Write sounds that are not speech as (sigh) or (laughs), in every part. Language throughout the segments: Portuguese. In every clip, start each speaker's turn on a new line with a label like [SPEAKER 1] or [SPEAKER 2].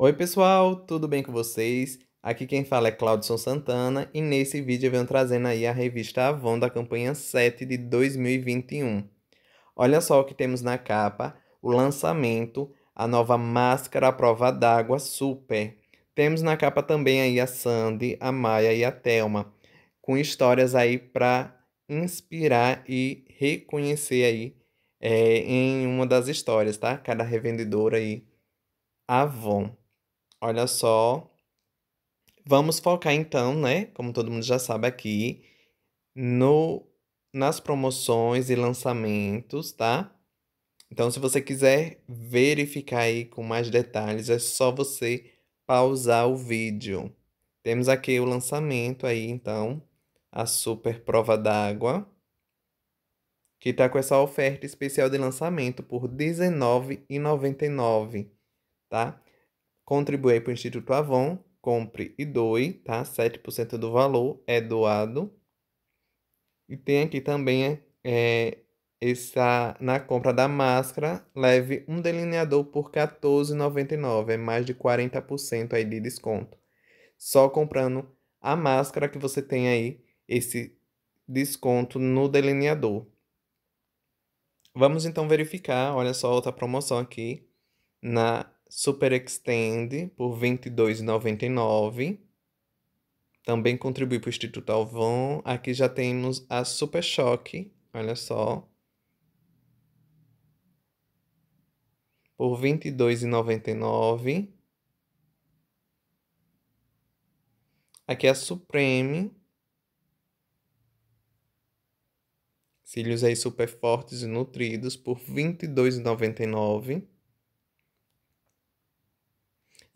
[SPEAKER 1] Oi pessoal, tudo bem com vocês? Aqui quem fala é Claudson Santana e nesse vídeo eu venho trazendo aí a revista Avon da campanha 7 de 2021. Olha só o que temos na capa, o lançamento, a nova máscara à prova d'água Super. Temos na capa também aí a Sandy, a Maia e a Thelma, com histórias aí para inspirar e reconhecer aí é, em uma das histórias, tá? Cada revendedora aí. Avon. Olha só. Vamos focar então, né? Como todo mundo já sabe aqui, no nas promoções e lançamentos, tá? Então, se você quiser verificar aí com mais detalhes, é só você pausar o vídeo. Temos aqui o lançamento aí, então, a super prova d'água, que tá com essa oferta especial de lançamento por R$19,99, tá? contribuir para o Instituto Avon, compre e doe, tá? 7% do valor é doado. E tem aqui também é, é, essa, na compra da máscara, leve um delineador por R$14,99, é mais de 40% aí de desconto. Só comprando a máscara que você tem aí esse desconto no delineador. Vamos então verificar, olha só outra promoção aqui na Super Extend por R$ 22,99. Também contribui para o Instituto Alvon. Aqui já temos a Super Choque, olha só. Por R$ 22,99. Aqui é a Supreme. Cílios aí super fortes e nutridos por R$ 22,99.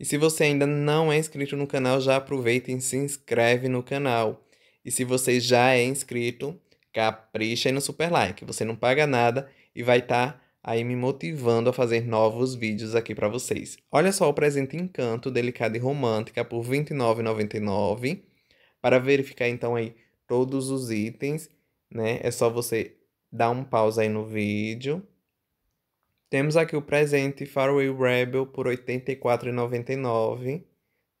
[SPEAKER 1] E se você ainda não é inscrito no canal, já aproveita e se inscreve no canal. E se você já é inscrito, capricha aí no super like. Você não paga nada e vai estar tá aí me motivando a fazer novos vídeos aqui para vocês. Olha só o presente Encanto, delicada e romântica por R$ 29,99. Para verificar então aí todos os itens, né? É só você dar um pausa aí no vídeo temos aqui o presente Faraway Rebel por R$ 84,99,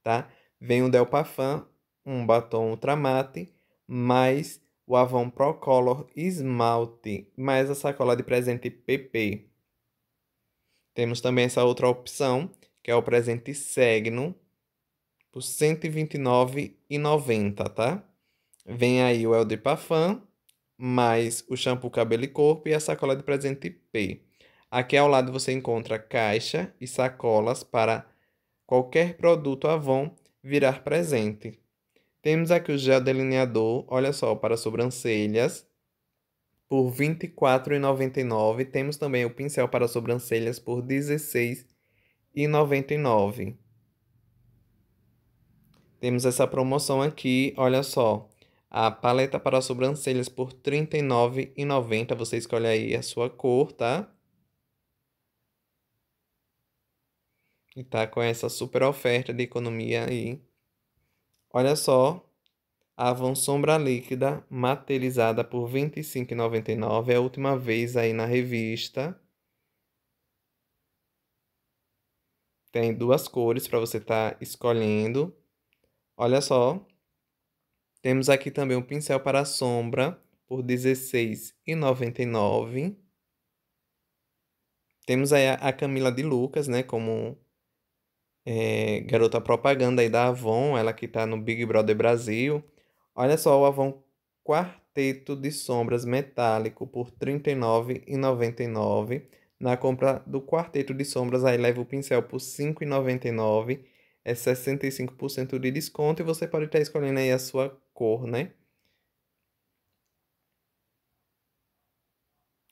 [SPEAKER 1] tá? Vem o Delpafan, um batom Ultramate, mais o Avon Pro Color Esmalte, mais a sacola de presente PP. Temos também essa outra opção, que é o presente Segno, por R$ 129,90, tá? Vem aí o El de Parfum, mais o shampoo cabelo e corpo e a sacola de presente P. Aqui ao lado você encontra caixa e sacolas para qualquer produto Avon virar presente. Temos aqui o gel delineador, olha só, para sobrancelhas, por R$ 24,99. Temos também o pincel para sobrancelhas por R$ 16,99. Temos essa promoção aqui, olha só. A paleta para sobrancelhas por R$ 39,90. Você escolhe aí a sua cor, tá? que está com essa super oferta de economia aí. Olha só, a Avon Sombra Líquida, materializada por R$ 25,99, é a última vez aí na revista. Tem duas cores para você estar tá escolhendo. Olha só, temos aqui também um pincel para sombra por R$ 16,99. Temos aí a Camila de Lucas, né, como é, garota propaganda aí da Avon, ela que tá no Big Brother Brasil. Olha só, o Avon Quarteto de Sombras Metálico por R$ 39,99. Na compra do Quarteto de Sombras, aí leva o pincel por R$ 5,99. É 65% de desconto e você pode estar escolhendo aí a sua cor, né?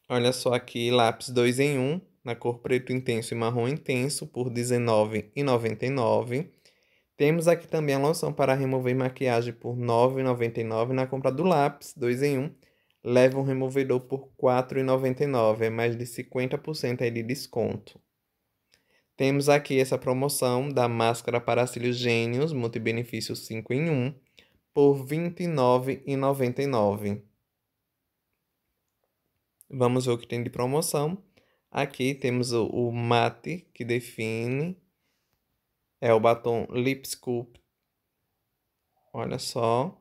[SPEAKER 1] Olha só aqui, lápis 2 em 1. Um na cor preto intenso e marrom intenso por R$19,99. Temos aqui também a loção para remover maquiagem por R$9,99 na compra do lápis 2 em 1. Leva um removedor por R$4,99, é mais de 50% aí de desconto. Temos aqui essa promoção da máscara para cílios gênios, multibenefício 5 em 1, por R$29,99. Vamos ver o que tem de promoção. Aqui temos o, o mate que define. É o batom Lip Scoop. Olha só.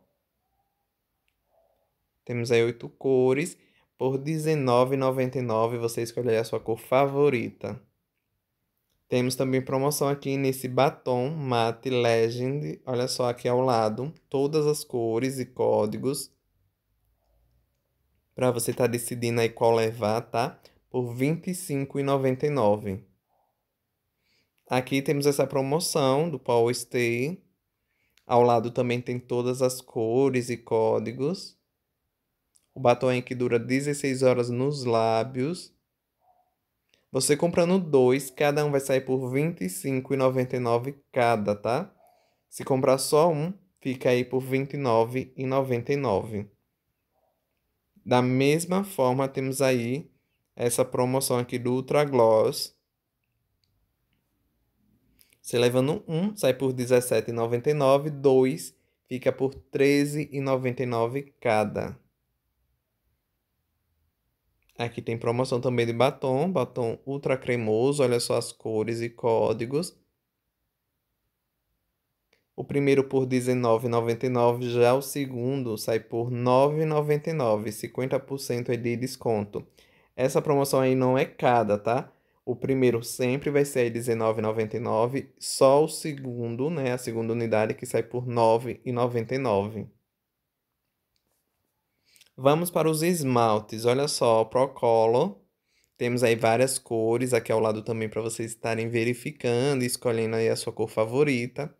[SPEAKER 1] Temos aí oito cores. Por R$19,99 você escolhe a sua cor favorita. Temos também promoção aqui nesse batom Matte Legend. Olha só aqui ao lado, todas as cores e códigos. Para você estar tá decidindo aí qual levar, tá? por R$ 25,99. Aqui temos essa promoção do Power Stay. Ao lado também tem todas as cores e códigos. O batom que dura 16 horas nos lábios. Você comprando dois, cada um vai sair por R$ 25,99 cada, tá? Se comprar só um, fica aí por R$ 29,99. Da mesma forma, temos aí essa promoção aqui do Ultra Gloss. Você levando um, sai por R$17,99. Dois, fica por R$13,99 cada. Aqui tem promoção também de batom, batom ultra cremoso, olha só as cores e códigos. O primeiro por R$19,99, já o segundo sai por R$9,99, 50% de desconto. Essa promoção aí não é cada, tá? O primeiro sempre vai ser R$19,99, só o segundo, né? A segunda unidade que sai por R$9,99. Vamos para os esmaltes. Olha só, Procolor. Temos aí várias cores aqui ao lado também para vocês estarem verificando e escolhendo aí a sua cor favorita.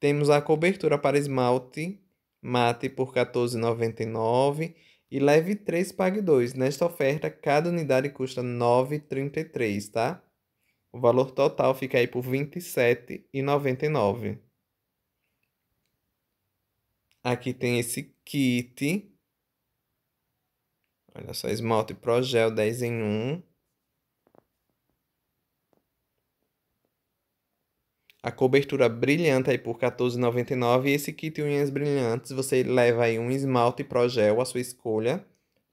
[SPEAKER 1] Temos a cobertura para esmalte mate por R$14,99 e leve 3, pague 2. Nesta oferta, cada unidade custa R$ 9,33, tá? O valor total fica aí por R$ 27,99. Aqui tem esse kit. Olha só, esmalte Progel 10 em 1. a cobertura brilhante aí por R$14,99 e esse kit unhas brilhantes você leva aí um esmalte pro gel, a sua escolha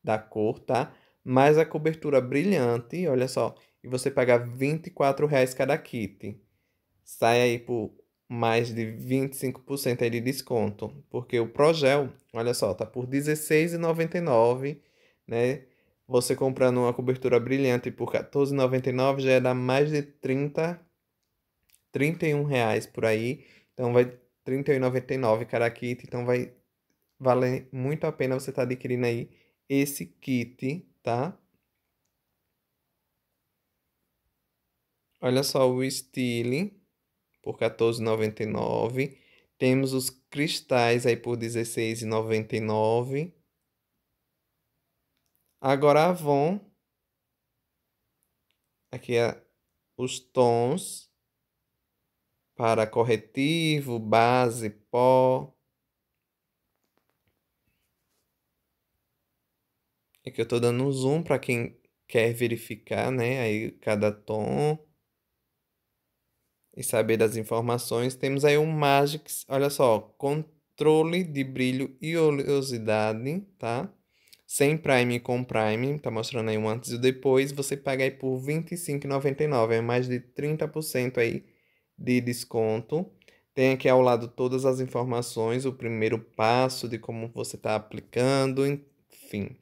[SPEAKER 1] da cor, tá? Mais a cobertura brilhante, olha só, e você paga R$24,00 cada kit. Sai aí por mais de 25% aí de desconto, porque o Progel, olha só, tá por R$16,99, né? Você comprando uma cobertura brilhante por R$14,99 já é dá mais de 30 R$31,00 por aí. Então vai R$31,99 cada kit. Então vai valer muito a pena você estar tá adquirindo aí esse kit, tá? Olha só o Stealing por R$14,99. Temos os cristais aí por R$16,99. Agora a Avon. Aqui é os tons para corretivo, base, pó. Aqui é que eu estou dando um zoom para quem quer verificar, né? Aí cada tom e saber das informações. Temos aí um Magix, olha só, controle de brilho e oleosidade, tá? Sem prime com prime, tá mostrando aí o um antes e o depois. Você paga aí por R$25,99, é mais de 30% aí de desconto. Tem aqui ao lado todas as informações, o primeiro passo de como você está aplicando, enfim.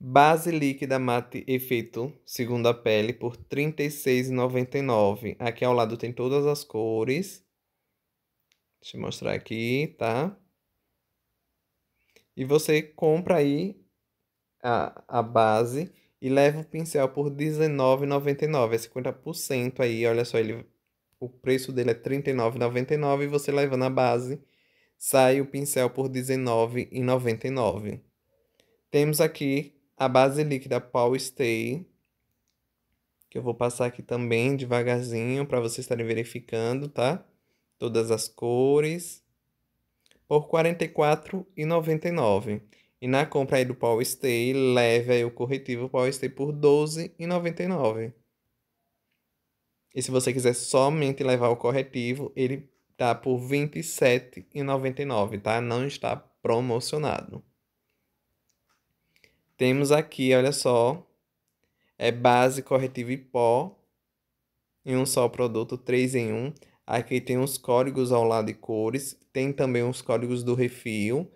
[SPEAKER 1] Base líquida mate efeito segundo a pele por R$ 36,99. Aqui ao lado tem todas as cores. Deixa eu mostrar aqui, tá? E você compra aí a, a base e leva o pincel por R$19,99, é 50% aí, olha só, ele, o preço dele é R$39,99 e você levando a base, sai o pincel por R$19,99. Temos aqui a base líquida Paul Stay, que eu vou passar aqui também devagarzinho para vocês estarem verificando, tá? Todas as cores, por R$44,99. E na compra aí do Power Stay, leve aí o corretivo Power Stay por R$12,99. E se você quiser somente levar o corretivo, ele tá por R$27,99, tá? Não está promocionado. Temos aqui, olha só, é base, corretivo e pó em um só produto, 3 em 1. Aqui tem os códigos ao lado de cores, tem também os códigos do refil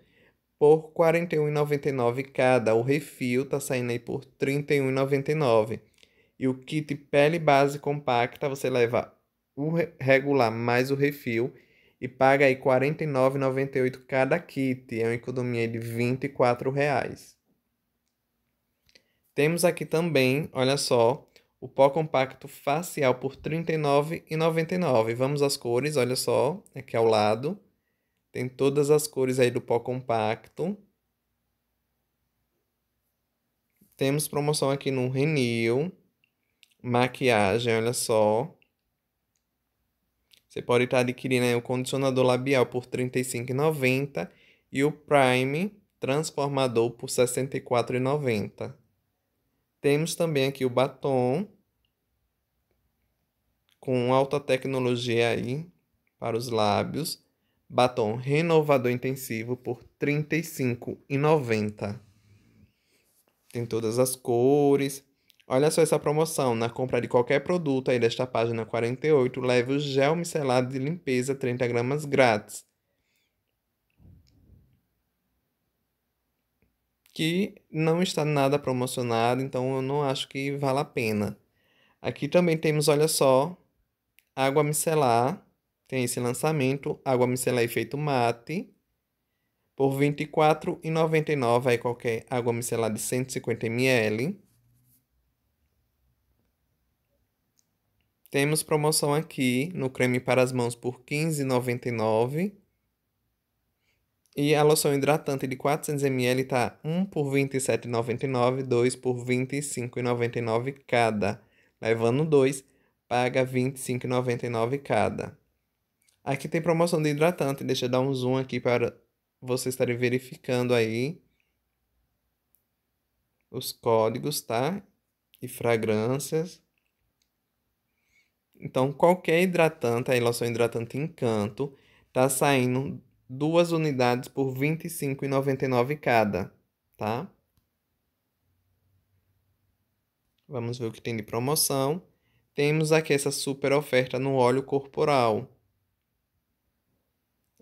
[SPEAKER 1] por R$ 41,99 cada. O refil tá saindo aí por R$ 31,99. E o kit pele base compacta, você leva o regular mais o refil e paga aí R$ 49,98 cada kit. É uma economia de R$ 24,00. Temos aqui também, olha só, o pó compacto facial por R$ 39,99. Vamos às cores, olha só, aqui ao lado. Tem todas as cores aí do pó compacto. Temos promoção aqui no Renew. Maquiagem, olha só. Você pode estar tá adquirindo aí o condicionador labial por R$ 35,90 e o Prime transformador por R$ 64,90. Temos também aqui o batom com alta tecnologia aí para os lábios. Batom renovador intensivo por R$ 35,90. Tem todas as cores. Olha só essa promoção. Na compra de qualquer produto aí desta página 48, leve o gel micelado de limpeza 30 gramas grátis. Que não está nada promocionado, então eu não acho que vale a pena. Aqui também temos, olha só, água micelar tem esse lançamento, água micelar efeito mate, por R$ 24,99 aí qualquer água micelar de 150 ml. Temos promoção aqui no creme para as mãos por R$ 15,99. E a loção hidratante de 400ml está 1 por R$ 27,99, 2 por R$ 25,99 cada. Levando 2, paga R$ 25,99 cada. Aqui tem promoção de hidratante. Deixa eu dar um zoom aqui para vocês estarem verificando aí os códigos, tá? E fragrâncias. Então, qualquer hidratante, aí loção hidratante Encanto, tá saindo duas unidades por R$ 25,99 cada, tá? Vamos ver o que tem de promoção. Temos aqui essa super oferta no óleo corporal.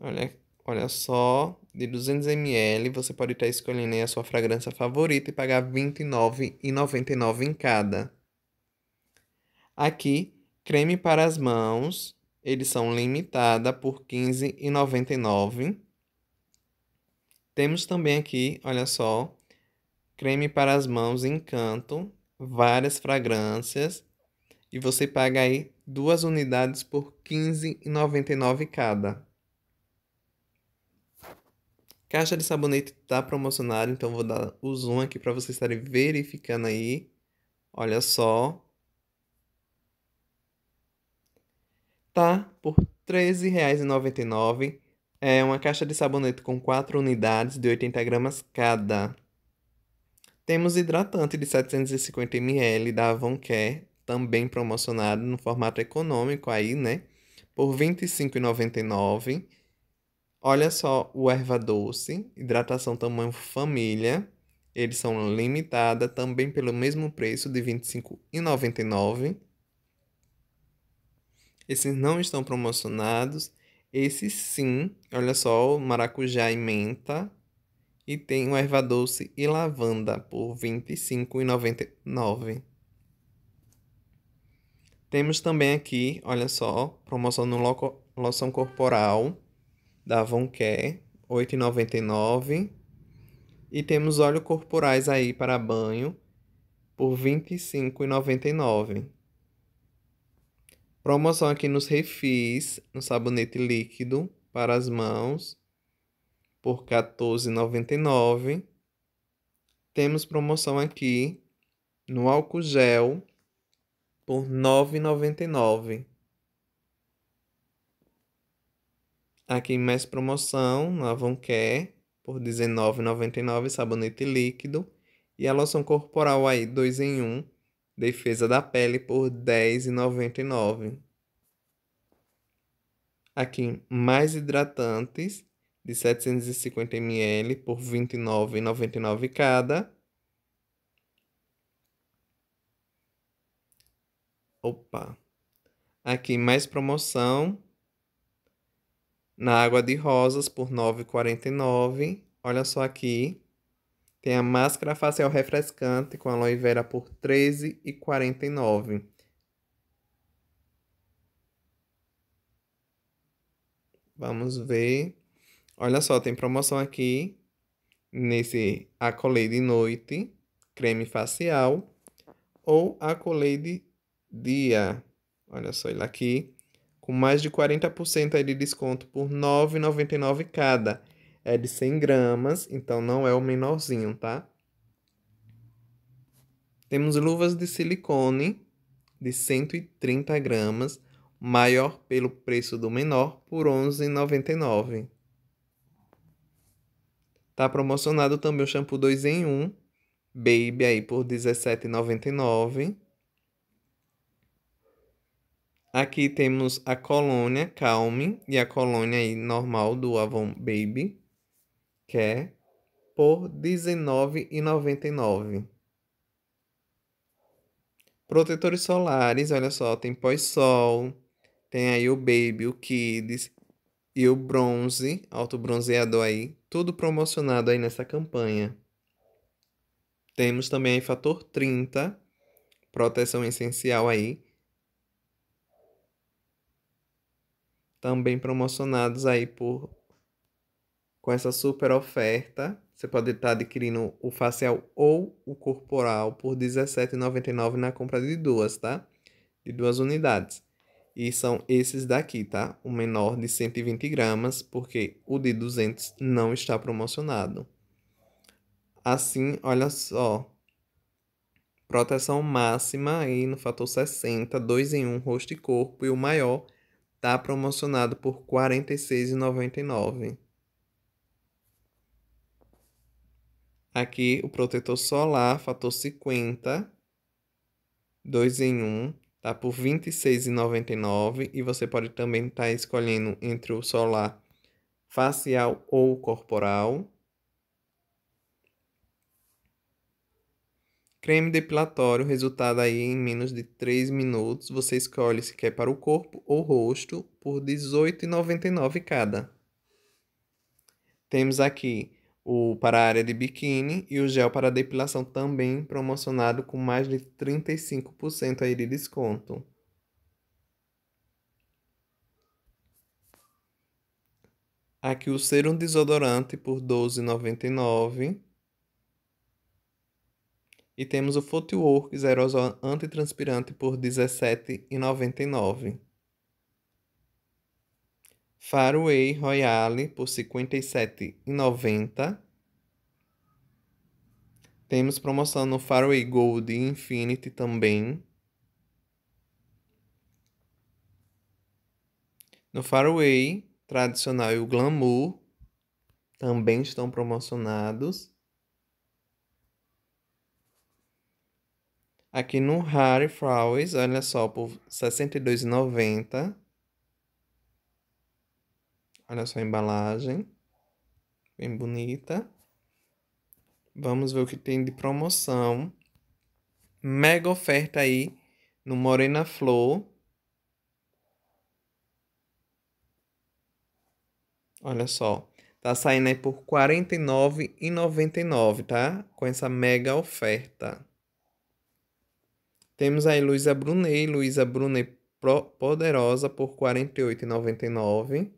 [SPEAKER 1] Olha, olha só, de 200 ml, você pode estar escolhendo a sua fragrância favorita e pagar R$ 29,99 em cada. Aqui, creme para as mãos, eles são limitada por R$ 15,99. Temos também aqui, olha só, creme para as mãos Encanto, várias fragrâncias, e você paga aí duas unidades por R$ 15,99 cada. Caixa de sabonete tá promocionada, então vou dar o zoom aqui para vocês estarem verificando aí. Olha só. Tá por R$ 13,99. É uma caixa de sabonete com 4 unidades de 80 gramas cada. Temos hidratante de 750 ml da Avoncare, também promocionado no formato econômico aí, né? Por R$ 25,99. Olha só o erva doce, hidratação tamanho família. Eles são limitada também pelo mesmo preço de R$ 25,99. Esses não estão promocionados. Esses sim, olha só, maracujá e menta. E tem o erva doce e lavanda por R$ 25,99. Temos também aqui, olha só, promoção no loco, loção corporal da Avonquer, R$ 8,99. E temos óleos corporais aí para banho por R$ 25,99. Promoção aqui nos refis, no sabonete líquido para as mãos por R$ 14,99. Temos promoção aqui no álcool gel por R$ 9,99. Aqui mais promoção, no Avoncare, por R$19,99, sabonete líquido. E a loção corporal aí, 2 em 1, um, defesa da pele, por R$10,99. Aqui, mais hidratantes, de 750ml, por R$29,99 cada. Opa! Aqui, mais promoção, na água de rosas por R$ 9,49. Olha só aqui. Tem a máscara facial refrescante com aloe vera por R$ 13,49. Vamos ver. Olha só, tem promoção aqui nesse Acolei de noite, creme facial, ou Acolei de dia. Olha só ele aqui, com mais de 40% aí de desconto por R$ 9,99 cada. É de 100 gramas, então não é o menorzinho, tá? Temos luvas de silicone de 130 gramas, maior pelo preço do menor, por R$ 11,99. Tá promocionado também o shampoo 2 em 1, Baby aí por R$ 17,99. Aqui temos a colônia Calm e a colônia aí normal do Avon Baby, que é por R$19,99. Protetores solares, olha só, tem pós-sol, tem aí o Baby, o Kids e o bronze, autobronzeador aí, tudo promocionado aí nessa campanha. Temos também aí fator 30, proteção essencial aí, também promocionados aí por com essa super oferta. Você pode estar adquirindo o facial ou o corporal por R$17,99 na compra de duas, tá? De duas unidades. E são esses daqui, tá? O menor de 120 gramas, porque o de 200 não está promocionado. Assim, olha só. Proteção máxima aí no fator 60, 2 em 1, rosto e corpo. E o maior está promocionado por R$ 46,99. Aqui o protetor solar, fator 50, 2 em 1, um, tá por R$ 26,99 e você pode também estar tá escolhendo entre o solar facial ou corporal. Creme depilatório, resultado aí em menos de 3 minutos. Você escolhe se quer para o corpo ou rosto por R$18,99 cada. Temos aqui o para a área de biquíni e o gel para depilação também promocionado com mais de 35% aí de desconto. Aqui o serum desodorante por R$12,99 e temos o Footwork Zerosol Antitranspirante por R$ 17,99. Faraway Royale por R$ 57,90. Temos promoção no Faraway Gold e Infinity também. No Faraway tradicional e o Glamour também estão promocionados. Aqui no Harry Flowers, olha só, por R$ 62,90. Olha só a embalagem. Bem bonita. Vamos ver o que tem de promoção. Mega oferta aí no Morena Flor. Olha só. Tá saindo aí por R$ 49,99, tá? Com essa mega oferta. Temos aí Luísa Brunet, Luísa Brunet Poderosa por R$ 48,99.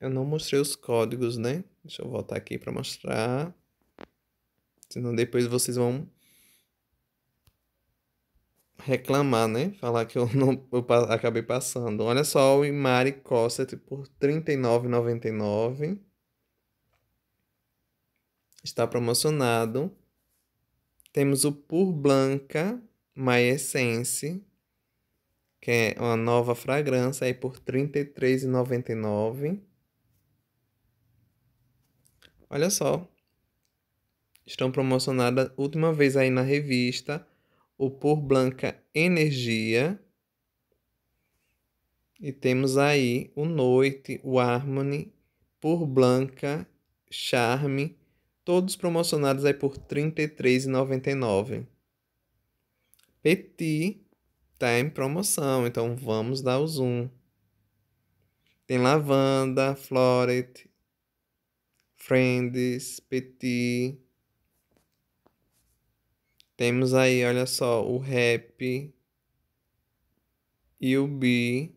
[SPEAKER 1] Eu não mostrei os códigos, né? Deixa eu voltar aqui para mostrar. Senão depois vocês vão reclamar, né? Falar que eu (laughs) não eu acabei passando. Olha só o Imari Cosset por R$ 39,99. Está promocionado. Temos o Pur Blanca My Essence, que é uma nova fragrância aí por R$ 33,99. Olha só. Estão promocionadas última vez aí na revista o Pur Blanca Energia. E temos aí o Noite, o Harmony, Pur Blanca, Charme todos promocionados aí por R$ 33,99. Petit está em promoção, então vamos dar o zoom. Tem lavanda, floret, friends, petit. Temos aí, olha só, o rap e o b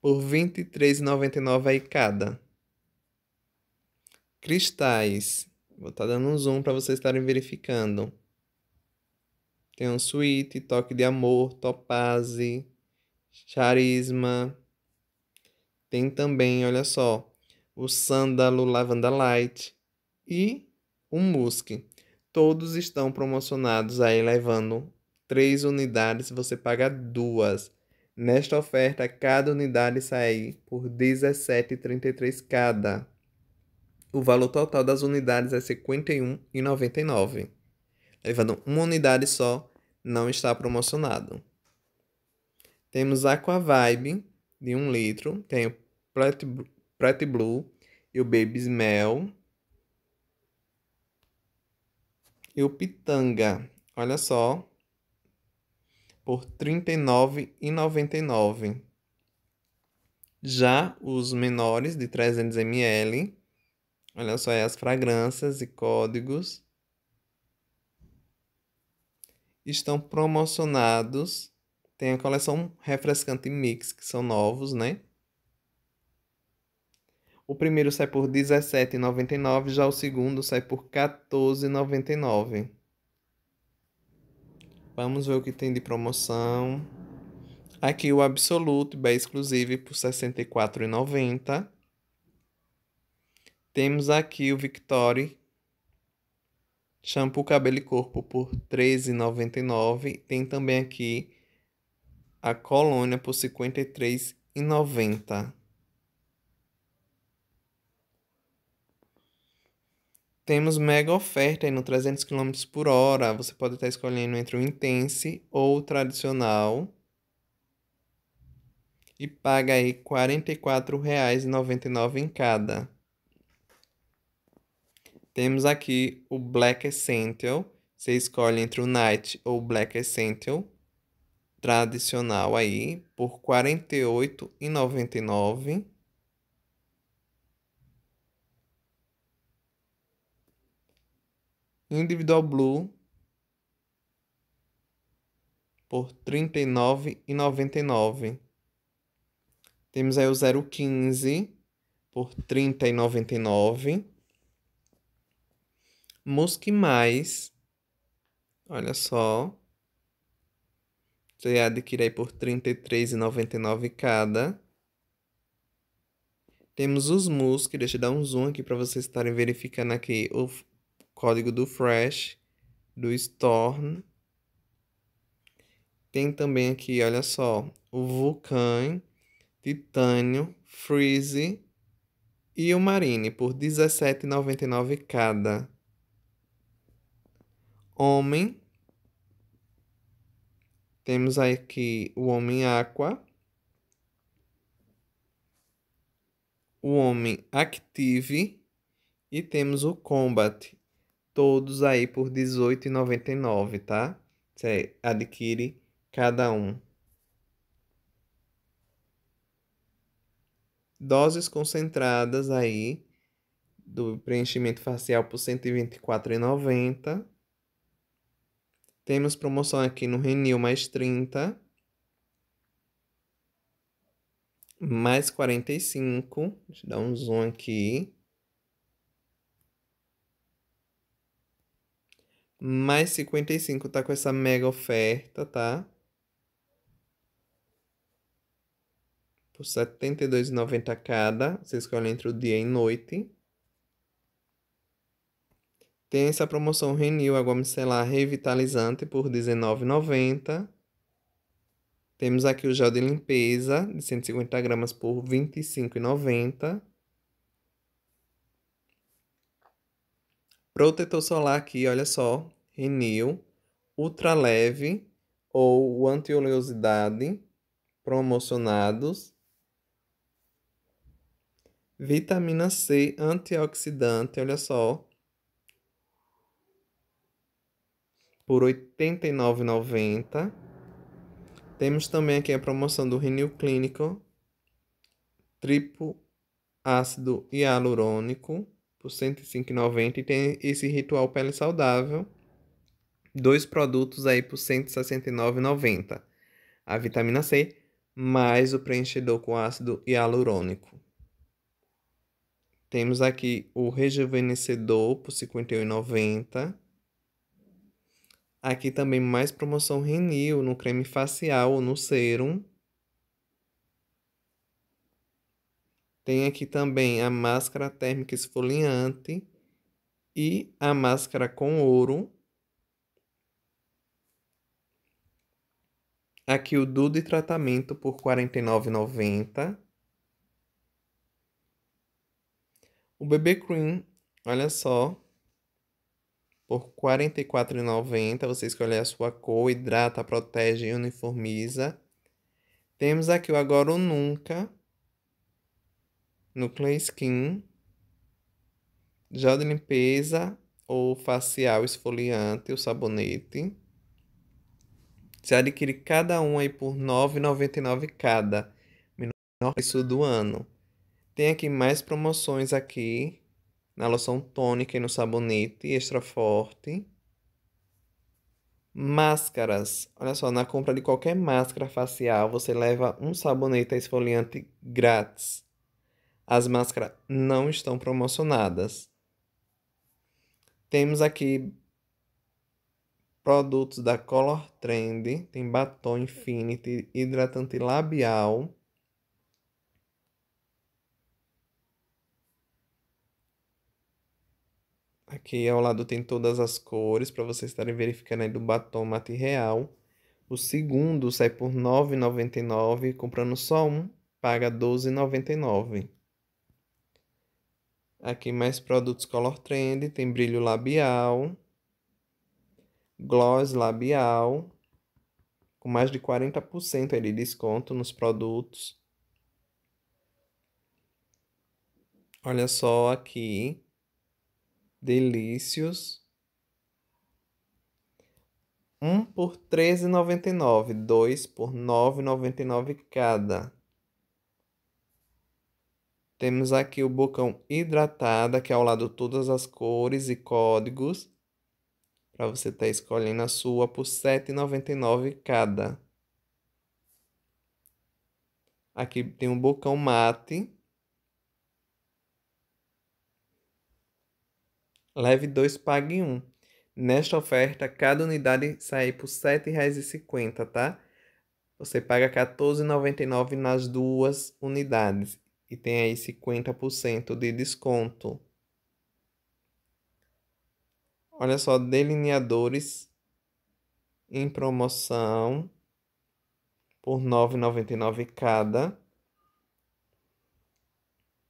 [SPEAKER 1] por R$ 23,99 aí cada cristais. Vou estar tá dando um zoom para vocês estarem verificando. Tem um suíte, toque de amor, topaze, charisma. Tem também, olha só, o sândalo, lavanda light e o musk. Todos estão promocionados aí, levando três unidades, você paga duas. Nesta oferta, cada unidade sai por R$17,33 cada o valor total das unidades é R$ 51,99. Levando uma unidade só, não está promocionado. Temos Aqua Vibe de 1 um litro, tem o Pret, Blue e o Baby Smell E o Pitanga, olha só, por R$ 39,99. Já os menores de 300 ml Olha só, é as fragrâncias e códigos estão promocionados. Tem a coleção Refrescante Mix, que são novos, né? O primeiro sai por R$17,99, já o segundo sai por R$14,99. Vamos ver o que tem de promoção. Aqui o Absolute, bem exclusivo, por R$64,90. Temos aqui o Victory Shampoo Cabelo e Corpo por R$ 13,99. Tem também aqui a colônia por R$ 53,90. Temos mega oferta aí no 300 km por hora. Você pode estar escolhendo entre o Intense ou o tradicional. E paga aí R$ 44,99 em cada. Temos aqui o Black Essential. Você escolhe entre o Night ou o Black Essential tradicional aí por R$ 48,99. Individual Blue por R$ 39,99. Temos aí o 015 por R$ 30,99. Mosque Mais. Olha só. Você adquire aí por R$ 33,99 cada. Temos os Musk. deixa eu dar um zoom aqui para vocês estarem verificando aqui o código do Fresh, do Storm. Tem também aqui, olha só, o Vulcan, Titânio, Freeze e o Marine por 17,99 cada homem. Temos aqui o homem aqua. O homem active. E temos o combat. Todos aí por R$18,99, tá? Você adquire cada um. doses concentradas aí do preenchimento facial por R$ 124,90. Temos promoção aqui no Renew mais 30. Mais 45. Deixa eu dar um zoom aqui. Mais 55 tá com essa mega oferta, tá? Por R$ 72,90 cada. Você escolhe entre o dia e noite. Tem essa promoção Renew Água Micelar Revitalizante por R$19,90. Temos aqui o gel de limpeza de 150 gramas por R$25,90. Protetor solar aqui, olha só, Renew, ultra leve ou anti-oleosidade, promocionados. Vitamina C antioxidante, olha só, por R$ 89,90. Temos também aqui a promoção do Renew Clínico, triplo ácido hialurônico, por R$ 105,90. E tem esse ritual pele saudável, dois produtos aí por R$ 169,90. A vitamina C, mais o preenchedor com ácido hialurônico. Temos aqui o rejuvenescedor por R$ 51,90 Aqui também mais promoção Renew no creme facial ou no serum. Tem aqui também a máscara térmica esfoliante e a máscara com ouro. Aqui o duo de tratamento por R$ 49,90. O BB Cream, olha só, por R$ 44,90. Você escolhe a sua cor, hidrata, protege e uniformiza. Temos aqui o Agora ou Nunca, no Clay Skin, gel de limpeza ou facial esfoliante, o sabonete. Você adquire cada um aí por R$ 9,99 cada, menor preço do ano. Tem aqui mais promoções aqui, na loção tônica e no sabonete extra forte. Máscaras. Olha só, na compra de qualquer máscara facial, você leva um sabonete esfoliante grátis. As máscaras não estão promocionadas. Temos aqui produtos da Color Trend, tem batom Infinity, hidratante labial, Aqui ao lado tem todas as cores para vocês estarem verificando aí do batom mate real. O segundo sai por R$ 9,99, comprando só um, paga R$ 12,99. Aqui mais produtos Color Trend, tem brilho labial, gloss labial, com mais de 40% aí de desconto nos produtos. Olha só aqui, Delícios. um por R$ 13,99, dois por R$ 9,99 cada. Temos aqui o bocão hidratada, que é ao lado todas as cores e códigos. Para você estar tá escolhendo a sua por R$ 7,99 cada. Aqui tem um bocão mate, leve 2, pague 1. Um. Nesta oferta, cada unidade sai por R$ 7,50, tá? Você paga R$ 14,99 nas duas unidades e tem aí 50% de desconto. Olha só, delineadores em promoção por R$ 9,99 cada.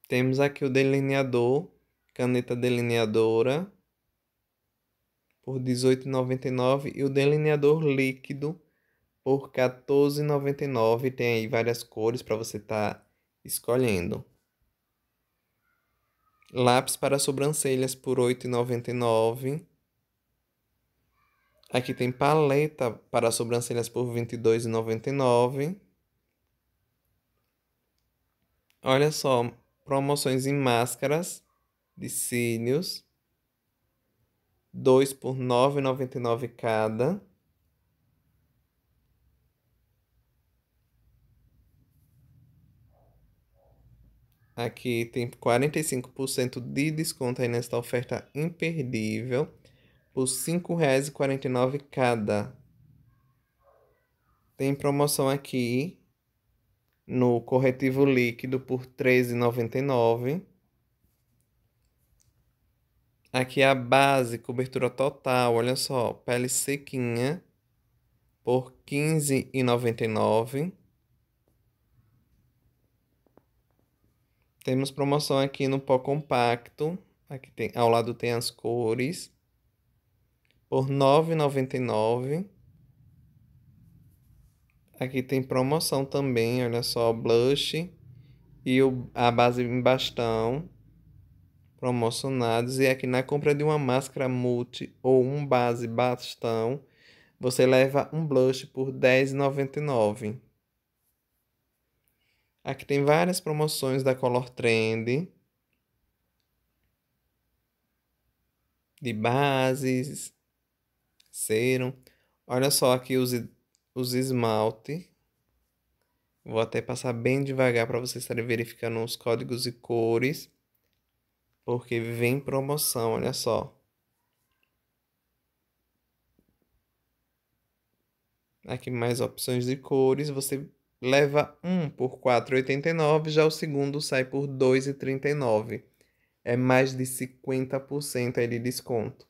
[SPEAKER 1] Temos aqui o delineador caneta delineadora por R$ 18,99 e o delineador líquido por R$ 14,99. Tem aí várias cores para você estar tá escolhendo. Lápis para sobrancelhas por R$ 8,99. Aqui tem paleta para sobrancelhas por R$ 22,99. Olha só, promoções em máscaras de cílios, 2 por R$ 9,99 cada. Aqui tem 45% de desconto aí nesta oferta imperdível por R$ 5,49 cada. Tem promoção aqui no corretivo líquido por R$ 13,99. Aqui é a base, cobertura total, olha só, pele sequinha por R$ 15,99. Temos promoção aqui no pó compacto, aqui tem, ao lado tem as cores, por R$ 9,99. Aqui tem promoção também, olha só, blush e o, a base em bastão promocionados e aqui é na compra de uma máscara multi ou um base bastão, você leva um blush por R$ 10,99. Aqui tem várias promoções da Color Trend. De bases, serum. Olha só aqui os, os esmalte. Vou até passar bem devagar para vocês estarem verificando os códigos e cores. Porque vem promoção, olha só. Aqui mais opções de cores, você leva um por 4,89, já o segundo sai por 2,39. É mais de 50% de desconto.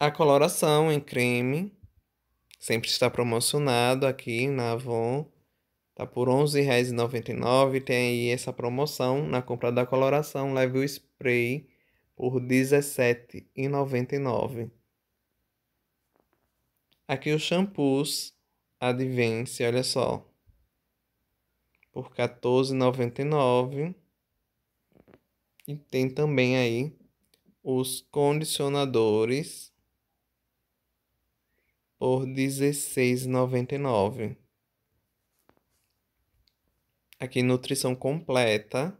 [SPEAKER 1] A coloração em creme sempre está promocionado aqui na Avon. Tá por R$11,99. Tem aí essa promoção. Na compra da coloração, leve o spray por R$17,99. Aqui os shampoos Advance, olha só. Por R$14,99. E tem também aí os condicionadores por R$16,99. Aqui, nutrição completa,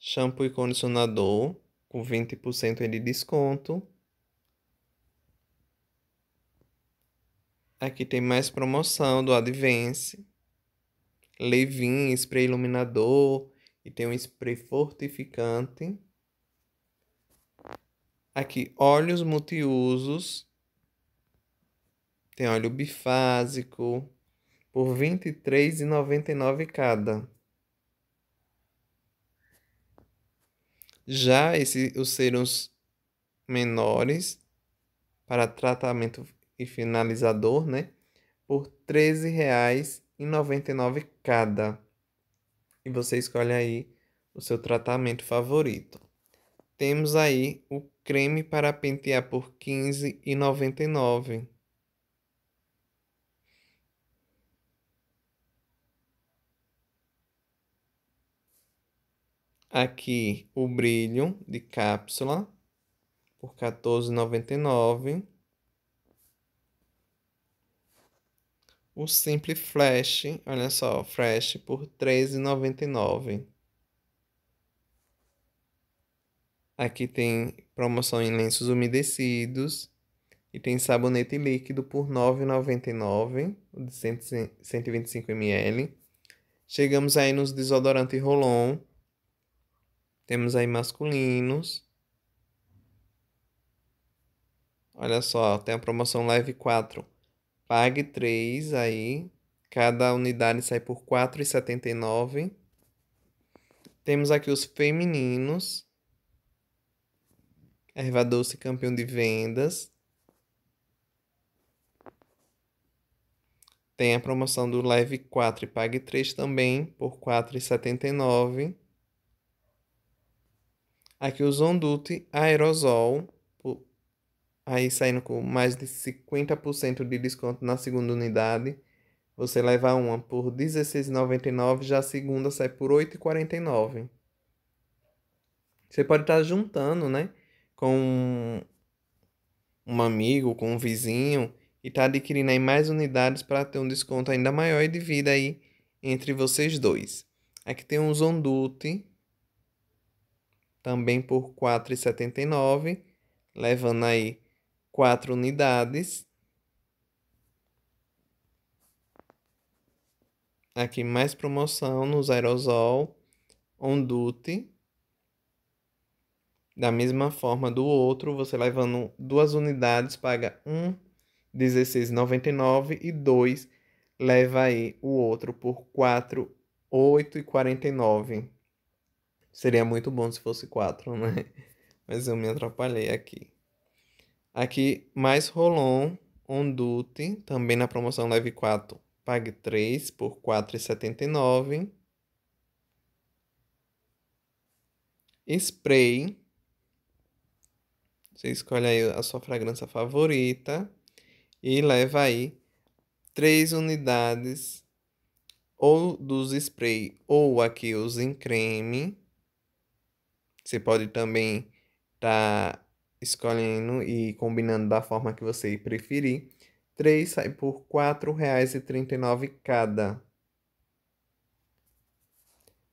[SPEAKER 1] shampoo e condicionador com 20% de desconto. Aqui tem mais promoção do Advance. Levin, spray iluminador e tem um spray fortificante. Aqui, óleos multiusos. Tem óleo bifásico por R$ 23,99 cada. Já esse, os seres menores para tratamento e finalizador, né? Por R$ 13,99 cada. E você escolhe aí o seu tratamento favorito. Temos aí o creme para pentear por R$ 15,99. aqui o brilho de cápsula por R$14,99. O simple flash, olha só, flash por 13,99. Aqui tem promoção em lenços umedecidos. E tem sabonete líquido por R$ 9,99, de 125ml. Chegamos aí nos desodorantes Rolon, temos aí masculinos. Olha só, tem a promoção Live 4. Pague 3 aí. Cada unidade sai por R$ 4,79. Temos aqui os femininos. Erva Doce campeão de vendas. Tem a promoção do Live 4 e Pague 3 também por R$ 4,79. Aqui o Zondute Aerosol, aí saindo com mais de 50% de desconto na segunda unidade. Você leva uma por R$16,99, já a segunda sai por R$8,49. Você pode estar juntando, né? Com um amigo, com um vizinho, e tá adquirindo aí mais unidades para ter um desconto ainda maior e de vida aí entre vocês dois. Aqui tem um Zondute, também por R$ 4,79, levando aí 4 unidades. Aqui mais promoção no aerosol Ondute. Da mesma forma do outro, você levando duas unidades, paga um R$ 16,99 e dois leva aí o outro por R$ 4,8,49. Seria muito bom se fosse quatro, né? (laughs) Mas eu me atrapalhei aqui. Aqui, mais Rolon, Ondute, também na promoção Leve 4, pague 3 por R$ 4,79. Spray. Você escolhe aí a sua fragrância favorita e leva aí 3 unidades ou dos spray ou aqui os em creme você pode também estar tá escolhendo e combinando da forma que você preferir. 3 sai por R$ 4,39 cada.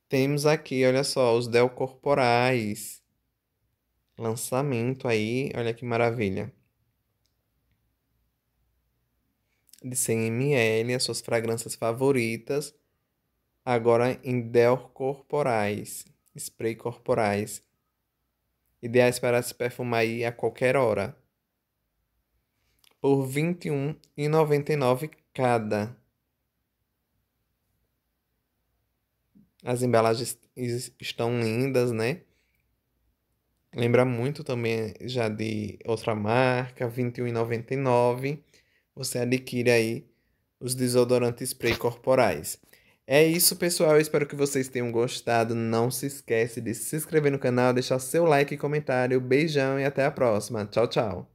[SPEAKER 1] Temos aqui, olha só, os Del Corporais. Lançamento aí, olha que maravilha. De 100 ml, as suas fragrâncias favoritas. Agora em Del Corporais spray corporais, ideais para se perfumar a qualquer hora, por R$ 21,99 cada. As embalagens estão lindas, né? Lembra muito também eh, já de outra marca, R$ 21,99. Você adquire aí os desodorantes spray corporais. É isso, pessoal. Eu espero que vocês tenham gostado. Não se esquece de se inscrever no canal, deixar seu like e comentário. Beijão e até a próxima. Tchau, tchau.